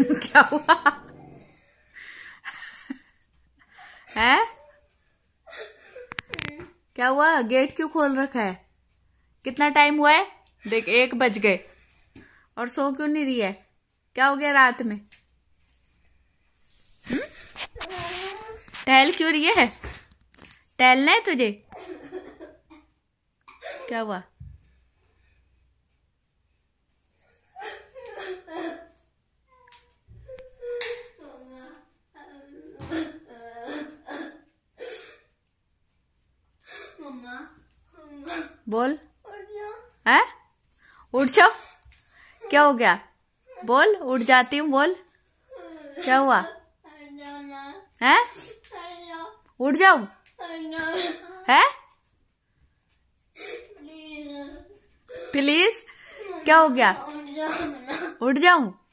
क्या हुआ है क्या हुआ गेट क्यों खोल रखा है कितना टाइम हुआ है देख एक बज गए और सो क्यों नहीं रही है क्या हो गया रात में हम्म? टहल क्यों रही है टहलना है तुझे क्या हुआ बोल है उठ जाओ क्या हो गया बोल उठ जाती हूँ बोल क्या हुआ है उठ जाओ है प्लीज क्या हो गया उठ जाऊं